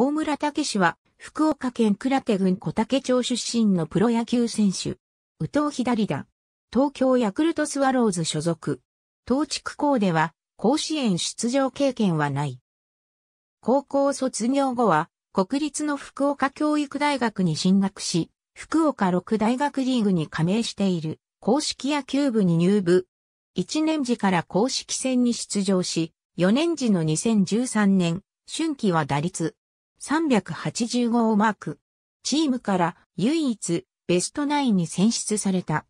大村武氏は、福岡県倉手郡小竹町出身のプロ野球選手。宇藤左田、東京ヤクルトスワローズ所属。東地区校では、甲子園出場経験はない。高校卒業後は、国立の福岡教育大学に進学し、福岡六大学リーグに加盟している、公式野球部に入部。1年時から公式戦に出場し、4年時の2013年、春季は打率3 8 5をマーク。チームから唯一ベストナインに選出された。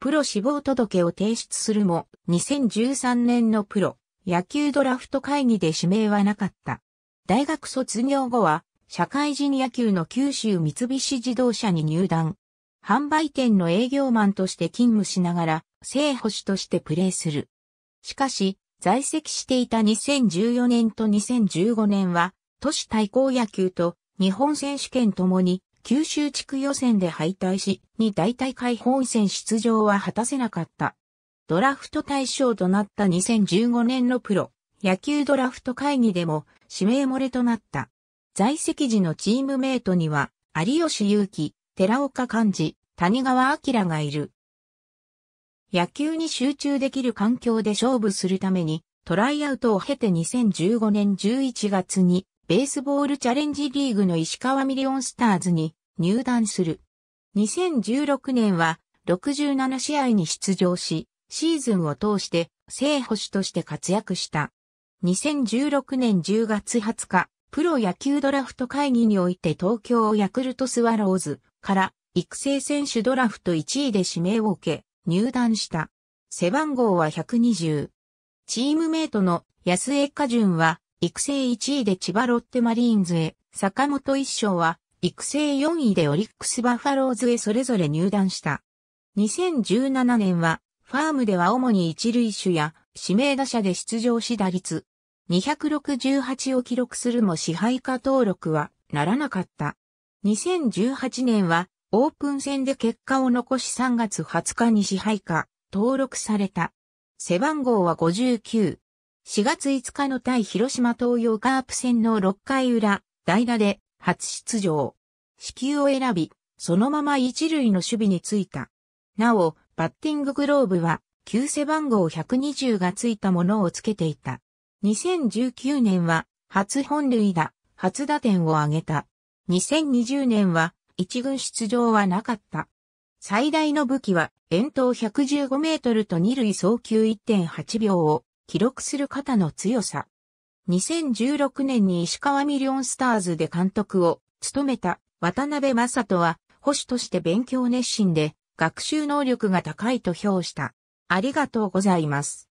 プロ志望届を提出するも、2013年のプロ野球ドラフト会議で指名はなかった。大学卒業後は、社会人野球の九州三菱自動車に入団。販売店の営業マンとして勤務しながら、正捕手としてプレーする。しかし、在籍していた2014年と2015年は、都市対抗野球と日本選手権ともに九州地区予選で敗退し、に大大会本戦出場は果たせなかった。ドラフト対象となった2015年のプロ野球ドラフト会議でも指名漏れとなった。在籍時のチームメイトには有吉祐希、寺岡寛二、谷川明がいる。野球に集中できる環境で勝負するためにトライアウトを経て2015年11月にベースボールチャレンジリーグの石川ミリオンスターズに入団する。2016年は67試合に出場し、シーズンを通して正捕手として活躍した。2016年10月20日、プロ野球ドラフト会議において東京ヤクルトスワローズから育成選手ドラフト1位で指名を受け入団した。背番号は120。チームメイトの安江果順は育成1位で千葉ロッテマリーンズへ、坂本一生は、育成4位でオリックスバファローズへそれぞれ入団した。2017年は、ファームでは主に一塁手や指名打者で出場し打率268を記録するも支配下登録はならなかった。2018年はオープン戦で結果を残し3月20日に支配下登録された。背番号は59。4月5日の対広島東洋カープ戦の6回裏、代打で初出場。死球を選び、そのまま一塁の守備についた。なお、バッティンググローブは、旧背番号120がついたものをつけていた。2019年は、初本塁打、初打点を挙げた。2020年は、一軍出場はなかった。最大の武器は、遠投115メートルと二塁送球1.8秒を記録する肩の強さ。2016年に石川ミリオンスターズで監督を務めた渡辺正人は保守として勉強熱心で学習能力が高いと評した。ありがとうございます。